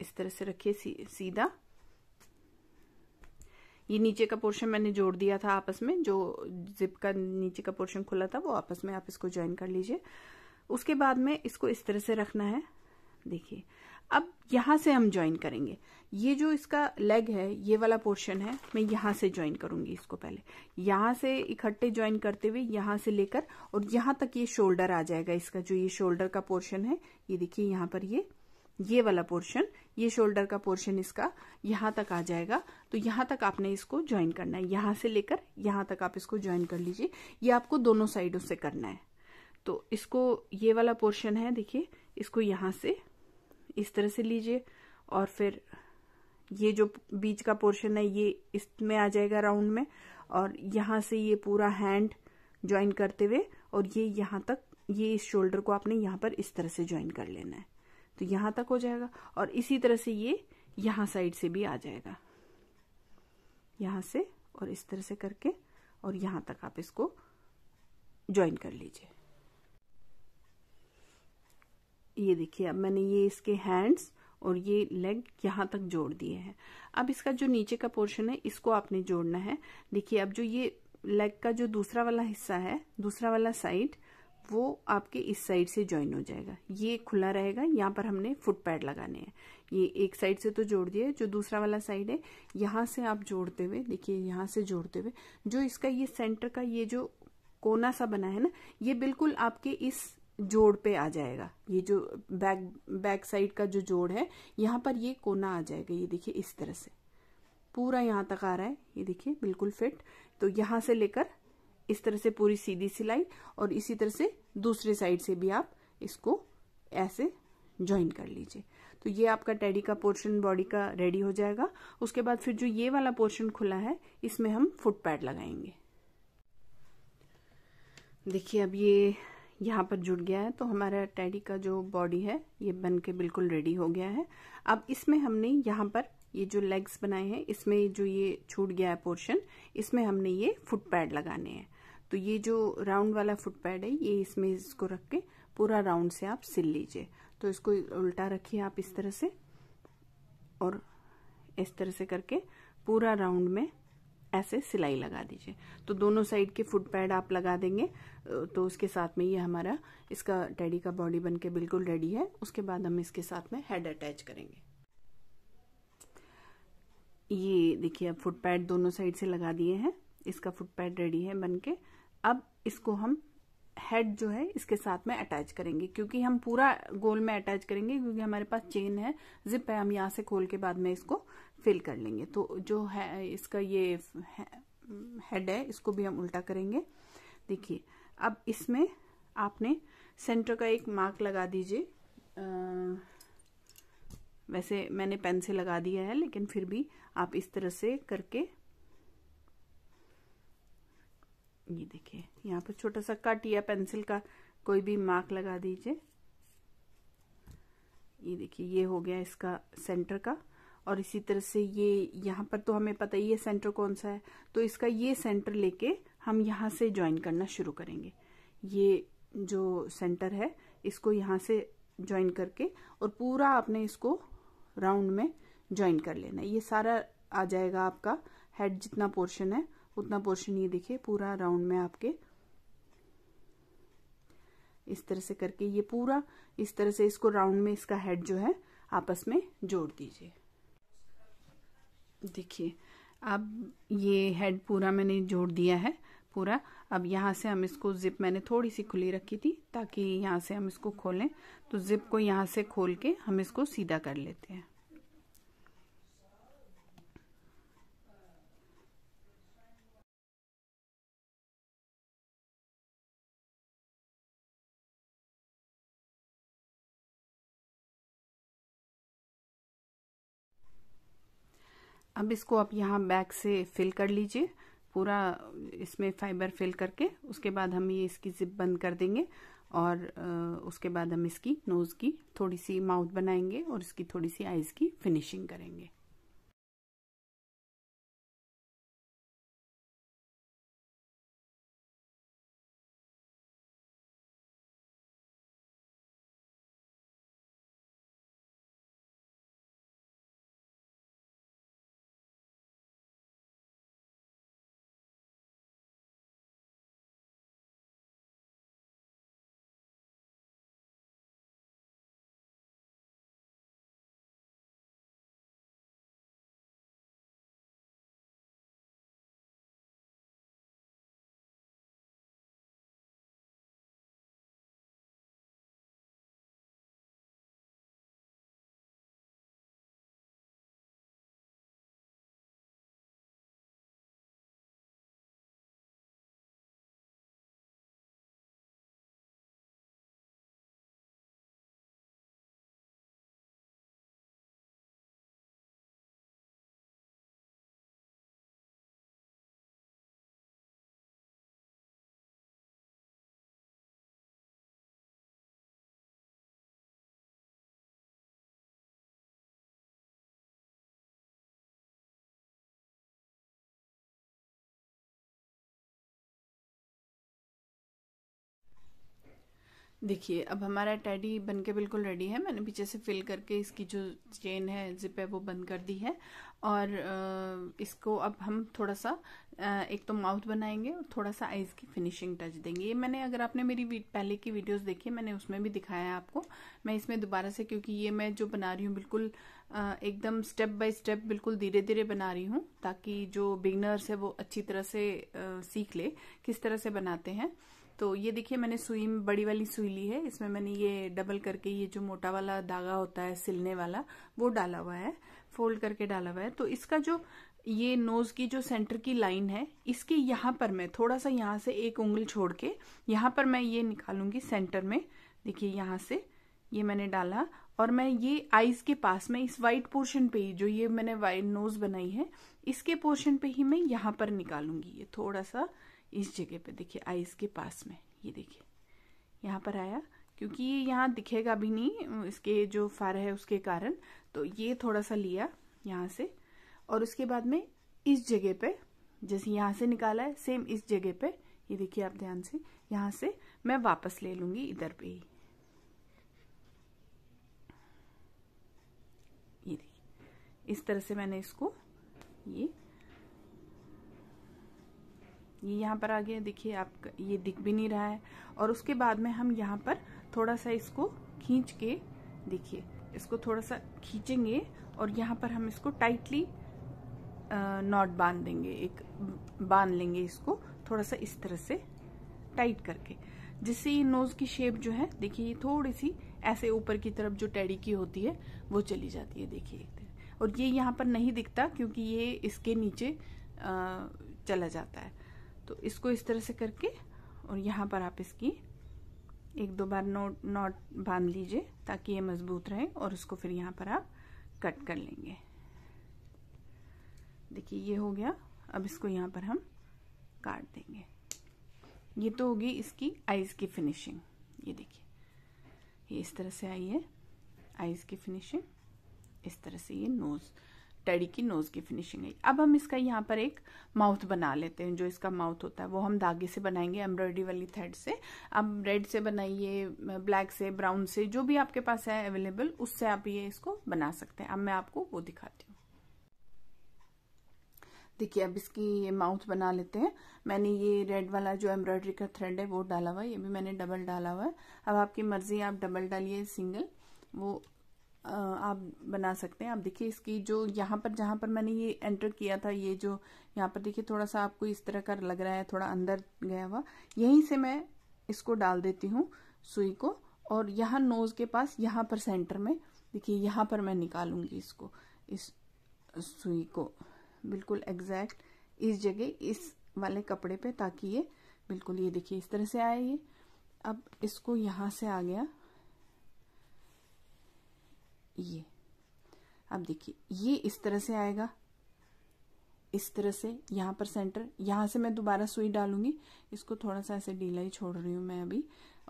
इस तरह से रखिए सी, सीधा ये नीचे का पोर्शन मैंने जोड़ दिया था आपस में जो जिप का नीचे का पोर्शन खुला था वो आपस में आप इसको ज्वाइन कर लीजिए उसके बाद में इसको इस तरह से रखना है देखिए अब यहां से हम ज्वाइन करेंगे ये जो इसका लेग है ये वाला पोर्शन है मैं यहां से ज्वाइन करूंगी इसको पहले यहां से इकट्ठे ज्वाइन करते हुए यहां से लेकर और यहां तक ये शोल्डर आ जाएगा इसका जो ये शोल्डर का पोर्शन है ये देखिए यहां पर ये ये वाला पोर्शन ये शोल्डर का पोर्शन इसका यहां तक आ जाएगा तो यहां तक आपने इसको ज्वाइन करना है यहां से लेकर यहां तक आप इसको ज्वाइन कर लीजिए ये आपको दोनों साइडों से करना है तो इसको ये वाला पोर्शन है देखिए इसको यहां से इस तरह से लीजिए और फिर ये जो बीच का पोर्शन है ये इसमें आ जाएगा राउंड में और यहाँ से ये पूरा हैंड ज्वाइन करते हुए और ये यहाँ तक ये इस शोल्डर को आपने यहाँ पर इस तरह से ज्वाइन कर लेना है तो यहाँ तक हो जाएगा और इसी तरह से ये यहाँ साइड से भी आ जाएगा यहाँ से और इस तरह से करके और यहाँ तक आप इसको ज्वाइन कर लीजिए ये देखिए अब मैंने ये इसके हैंड्स और ये लेग यहाँ तक जोड़ दिए हैं अब इसका जो नीचे का पोर्शन है इसको आपने जोड़ना है देखिए अब जो ये लेग का जो दूसरा वाला हिस्सा है दूसरा वाला साइड वो आपके इस साइड से ज्वाइन हो जाएगा ये खुला रहेगा यहाँ पर हमने फुट पैड लगाने हैं ये एक साइड से तो जोड़ दिया जो दूसरा वाला साइड है यहाँ से आप जोड़ते हुए देखिए यहाँ से जोड़ते हुए जो इसका ये सेंटर का ये जो कोना सा बना है ना ये बिल्कुल आपके इस जोड़ पे आ जाएगा ये जो बैक बैक साइड का जो जोड़ है यहाँ पर ये कोना आ जाएगा ये देखिए इस तरह से पूरा यहाँ तक आ रहा है ये देखिए बिल्कुल फिट तो यहाँ से लेकर इस तरह से पूरी सीधी सिलाई और इसी तरह से दूसरे साइड से भी आप इसको ऐसे ज्वाइन कर लीजिए तो ये आपका टैडी का पोर्शन बॉडी का रेडी हो जाएगा उसके बाद फिर जो ये वाला पोर्शन खुला है इसमें हम फुट पैड लगाएंगे देखिए अब ये यहाँ पर जुड़ गया है तो हमारा टैडी का जो बॉडी है ये बन के बिल्कुल रेडी हो गया है अब इसमें हमने यहाँ पर ये जो लेग्स बनाए हैं इसमें जो ये छूट गया है पोर्शन इसमें हमने ये फुट पैड लगाने हैं तो ये जो राउंड वाला फुट पैड है ये इसमें इसको रख के पूरा राउंड से आप सिल लीजिए तो इसको उल्टा रखिए आप इस तरह से और इस तरह से करके पूरा राउंड में ऐसे सिलाई लगा दीजिए तो दोनों साइड के फुट पैड आप लगा देंगे तो उसके साथ में ये हमारा इसका टैडी का बॉडी बनके बिल्कुल रेडी है उसके बाद हम इसके साथ में हेड अटैच करेंगे ये देखिए अब फुट पैड दोनों साइड से लगा दिए हैं इसका फुट पैड रेडी है बनके अब इसको हम हेड जो है इसके साथ में अटैच करेंगे क्योंकि हम पूरा गोल में अटैच करेंगे क्योंकि हमारे पास चेन है जिप है हम यहाँ से खोल के बाद में इसको फिल कर लेंगे तो जो है इसका ये हेड है इसको भी हम उल्टा करेंगे देखिए अब इसमें आपने सेंटर का एक मार्क लगा दीजिए वैसे मैंने पेन से लगा दिया है लेकिन फिर भी आप इस तरह से करके ये देखिए यहाँ पर छोटा सा कट या पेंसिल का कोई भी मार्क लगा दीजिए ये देखिए ये हो गया इसका सेंटर का और इसी तरह से ये यहाँ पर तो हमें पता ही है सेंटर कौन सा है तो इसका ये सेंटर लेके हम यहाँ से ज्वाइन करना शुरू करेंगे ये जो सेंटर है इसको यहाँ से ज्वाइन करके और पूरा आपने इसको राउंड में ज्वाइन कर लेना ये सारा आ जाएगा आपका हेड जितना पोर्शन है उतना पोर्शन ये देखिए पूरा राउंड में आपके इस तरह से करके ये पूरा इस तरह से इसको राउंड में इसका हेड जो है आपस में जोड़ दीजिए देखिए अब ये हेड पूरा मैंने जोड़ दिया है पूरा अब यहाँ से हम इसको ज़िप मैंने थोड़ी सी खुली रखी थी ताकि यहाँ से हम इसको खोलें तो ज़िप को यहाँ से खोल के हम इसको सीधा कर लेते हैं अब इसको आप यहाँ बैक से फिल कर लीजिए पूरा इसमें फाइबर फिल करके उसके बाद हम ये इसकी जिप बंद कर देंगे और उसके बाद हम इसकी नोज़ की थोड़ी सी माउथ बनाएंगे और इसकी थोड़ी सी आइज़ की फिनिशिंग करेंगे देखिए अब हमारा टैडी बन के बिल्कुल रेडी है मैंने पीछे से फिल करके इसकी जो चेन है जिप है वो बंद कर दी है और इसको अब हम थोड़ा सा एक तो माउथ बनाएंगे और थोड़ा सा आइज की फिनिशिंग टच देंगे ये मैंने अगर आपने मेरी पहले की वीडियोस देखी मैंने उसमें भी दिखाया है आपको मैं इसमें दोबारा से क्योंकि ये मैं जो बना रही हूँ बिल्कुल एकदम स्टेप बाय स्टेप बिल्कुल धीरे धीरे बना रही हूँ ताकि जो बिगनर्स है वो अच्छी तरह से सीख ले किस तरह से बनाते हैं तो ये देखिए मैंने सुई में बड़ी वाली सुई ली है इसमें मैंने ये डबल करके ये जो मोटा वाला धागा होता है सिलने वाला वो डाला हुआ है फोल्ड करके डाला हुआ है तो इसका जो ये नोज की जो सेंटर की लाइन है इसके यहाँ पर मैं थोड़ा सा यहाँ से एक उंगल छोड़ के यहाँ पर मैं ये निकालूंगी सेंटर में देखिए यहाँ से ये मैंने डाला और मैं ये आईज के पास में इस वाइट पोर्शन पे ही जो ये मैंने वाइट नोज बनाई है इसके पोर्शन पे ही मैं यहाँ पर निकालूंगी ये थोड़ा सा इस जगह पे देखिए आइस के पास में ये देखिए यहाँ पर आया क्योंकि ये यहाँ दिखेगा भी नहीं इसके जो फर है उसके कारण तो ये थोड़ा सा लिया यहाँ से और उसके बाद में इस जगह पे जैसे यहाँ से निकाला है सेम इस जगह पे ये देखिए आप ध्यान से यहाँ से मैं वापस ले लूँगी इधर पे ही ये देखिए इस तरह से मैंने इसको ये ये यहाँ पर आ गया देखिए आप ये दिख भी नहीं रहा है और उसके बाद में हम यहाँ पर थोड़ा सा इसको खींच के देखिए इसको थोड़ा सा खींचेंगे और यहाँ पर हम इसको टाइटली नॉट बांध देंगे एक बांध लेंगे इसको थोड़ा सा इस तरह से टाइट करके जिससे ये नोज की शेप जो है देखिए ये थोड़ी सी ऐसे ऊपर की तरफ जो टेडी की होती है वो चली जाती है देखिए और ये यहाँ पर नहीं दिखता क्योंकि ये इसके नीचे आ, चला जाता है तो इसको इस तरह से करके और यहाँ पर आप इसकी एक दो बार नोट नॉट बांध लीजिए ताकि ये मज़बूत रहे और उसको फिर यहाँ पर आप कट कर लेंगे देखिए ये हो गया अब इसको यहाँ पर हम काट देंगे ये तो होगी इसकी आइज़ की फिनिशिंग ये देखिए ये इस तरह से आई है आइज़ की फिनिशिंग इस तरह से ये नोज़ टेडी की नोज की फिनिशिंग है अब हम इसका यहाँ पर एक माउथ बना लेते हैं जो इसका माउथ होता है वो हम धागे से बनाएंगे एम्ब्रॉयडरी वाली थ्रेड से अब रेड से बनाइए ब्लैक से ब्राउन से जो भी आपके पास है अवेलेबल उससे आप ये इसको बना सकते हैं अब मैं आपको वो दिखाती हूँ देखिए अब इसकी ये माउथ बना लेते हैं मैंने ये रेड वाला जो एम्ब्रॉयडरी का थ्रेड है वो डाला हुआ है ये भी मैंने डबल डाला हुआ है अब आपकी मर्जी आप डबल डालिए सिंगल वो आप बना सकते हैं आप देखिए इसकी जो यहाँ पर जहाँ पर मैंने ये एंटर किया था ये जो यहाँ पर देखिए थोड़ा सा आपको इस तरह का लग रहा है थोड़ा अंदर गया हुआ यहीं से मैं इसको डाल देती हूँ सुई को और यहाँ नोज के पास यहाँ पर सेंटर में देखिए यहाँ पर मैं निकालूंगी इसको इस सुई को बिल्कुल एग्जैक्ट इस जगह इस वाले कपड़े पे ताकि ये बिल्कुल ये देखिए इस तरह से आए ये अब इसको यहाँ से आ गया ये अब देखिए ये इस तरह से आएगा इस तरह से यहाँ पर सेंटर यहाँ से मैं दोबारा सुई डालूंगी इसको थोड़ा सा ऐसे ढीला ही छोड़ रही हूँ मैं अभी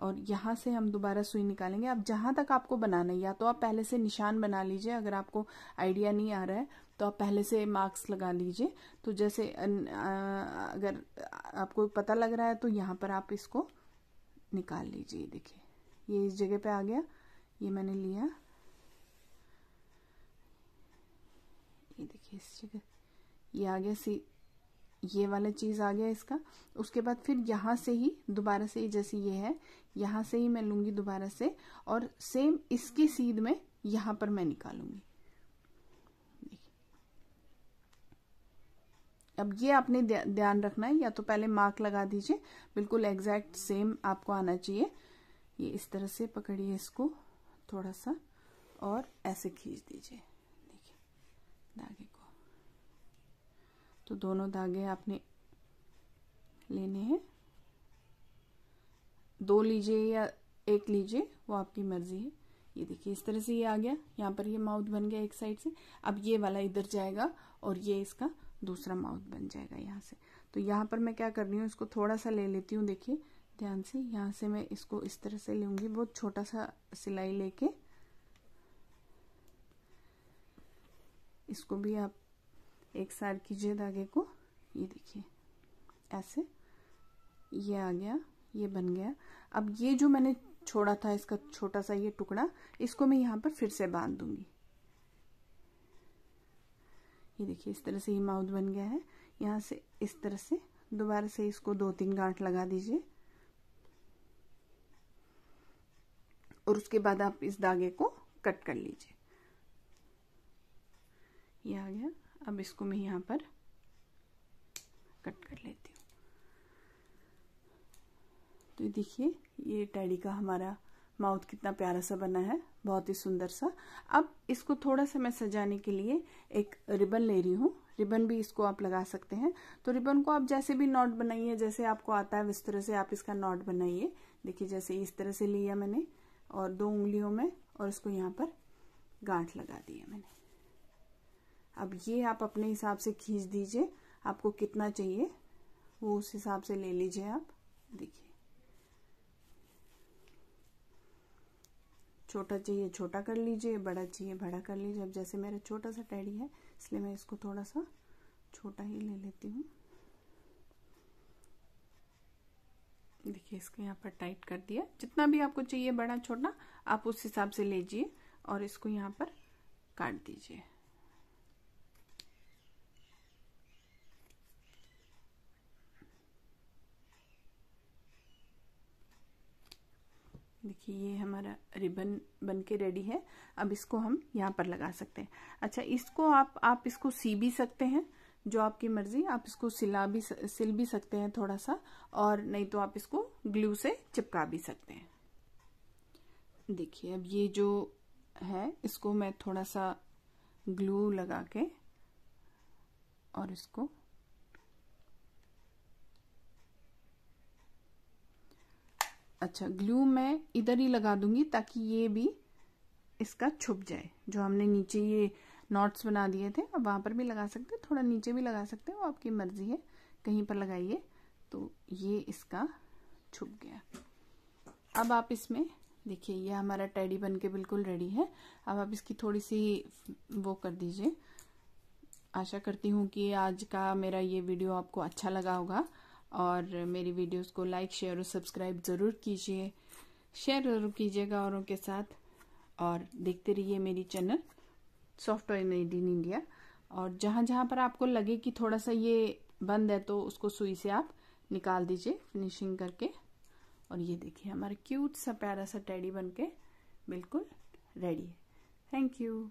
और यहाँ से हम दोबारा सुई निकालेंगे अब जहाँ तक आपको बनाना है या तो आप पहले से निशान बना लीजिए अगर आपको आइडिया नहीं आ रहा है तो आप पहले से मार्क्स लगा लीजिए तो जैसे अगर आपको पता लग रहा है तो यहाँ पर आप इसको निकाल लीजिए देखिए ये इस जगह पर आ गया ये मैंने लिया इस जगह ये आ गया सी ये वाला चीज़ आ गया इसका उसके बाद फिर यहाँ से ही दोबारा से जैसे ये है यहाँ से ही मैं लूँगी दोबारा से और सेम इसके सीध में यहाँ पर मैं निकालूंगी अब ये आपने ध्यान रखना है या तो पहले मार्क लगा दीजिए बिल्कुल एग्जैक्ट सेम आपको आना चाहिए ये इस तरह से पकड़िए इसको थोड़ा सा और ऐसे खींच दीजिए देखिए धागे तो दोनों धागे आपने लेने हैं दो लीजिए या एक लीजिए वो आपकी मर्जी है ये देखिए इस तरह से ये आ गया यहाँ पर ये माउथ बन गया एक साइड से अब ये वाला इधर जाएगा और ये इसका दूसरा माउथ बन जाएगा यहाँ से तो यहाँ पर मैं क्या कर रही हूँ इसको थोड़ा सा ले लेती हूँ देखिए ध्यान से यहाँ से मैं इसको इस तरह से लूँगी बहुत छोटा सा सिलाई लेके इसको भी आप एक सार कीजिए धागे को ये देखिए ऐसे ये आ गया ये बन गया अब ये जो मैंने छोड़ा था इसका छोटा सा ये टुकड़ा इसको मैं यहाँ पर फिर से बांध दूंगी ये देखिए इस तरह से ये माउथ बन गया है यहाँ से इस तरह से दोबारा से इसको दो तीन गांठ लगा दीजिए और उसके बाद आप इस धागे को कट कर लीजिए ये आ गया अब इसको मैं यहाँ पर कट कर लेती हूँ तो देखिए ये टैडी का हमारा माउथ कितना प्यारा सा बना है बहुत ही सुंदर सा अब इसको थोड़ा सा मैं सजाने के लिए एक रिबन ले रही हूँ रिबन भी इसको आप लगा सकते हैं तो रिबन को आप जैसे भी नॉट बनाइए जैसे आपको आता है इस तरह से आप इसका नॉट बनाइए देखिए जैसे इस तरह से लिया मैंने और दो उंगलियों में और इसको यहाँ पर गांठ लगा दिया मैंने अब ये आप अपने हिसाब से खींच दीजिए आपको कितना चाहिए वो उस हिसाब से ले लीजिए आप देखिए छोटा चाहिए छोटा कर लीजिए बड़ा चाहिए बड़ा कर लीजिए अब जैसे मेरा छोटा सा टैडी है इसलिए मैं इसको थोड़ा सा छोटा ही ले लेती हूँ देखिए इसको यहाँ पर टाइट कर दिया जितना भी आपको चाहिए बड़ा छोटा आप उस हिसाब से लीजिए और इसको यहाँ पर काट दीजिए देखिए ये हमारा रिबन बन के रेडी है अब इसको हम यहाँ पर लगा सकते हैं अच्छा इसको आप आप इसको सी भी सकते हैं जो आपकी मर्जी आप इसको सिला भी सिल भी सकते हैं थोड़ा सा और नहीं तो आप इसको ग्लू से चिपका भी सकते हैं देखिए अब ये जो है इसको मैं थोड़ा सा ग्लू लगा के और इसको अच्छा ग्लू मैं इधर ही लगा दूंगी ताकि ये भी इसका छुप जाए जो हमने नीचे ये नॉट्स बना दिए थे अब वहाँ पर भी लगा सकते हैं थोड़ा नीचे भी लगा सकते हैं वो आपकी मर्जी है कहीं पर लगाइए तो ये इसका छुप गया अब आप इसमें देखिए ये हमारा टैडी बन के बिल्कुल रेडी है अब आप इसकी थोड़ी सी वो कर दीजिए आशा करती हूँ कि आज का मेरा ये वीडियो आपको अच्छा लगा होगा और मेरी वीडियोस को लाइक शेयर और सब्सक्राइब ज़रूर कीजिए शेयर ज़रूर कीजिएगा औरों के साथ और देखते रहिए मेरी channel software made in India और जहाँ जहाँ पर आपको लगे कि थोड़ा सा ये बंद है तो उसको सुई से आप निकाल दीजिए फिनिशिंग करके और ये देखिए हमारा क्यूट सा प्यारा सा टैडी बन के बिल्कुल रेडी है थैंक यू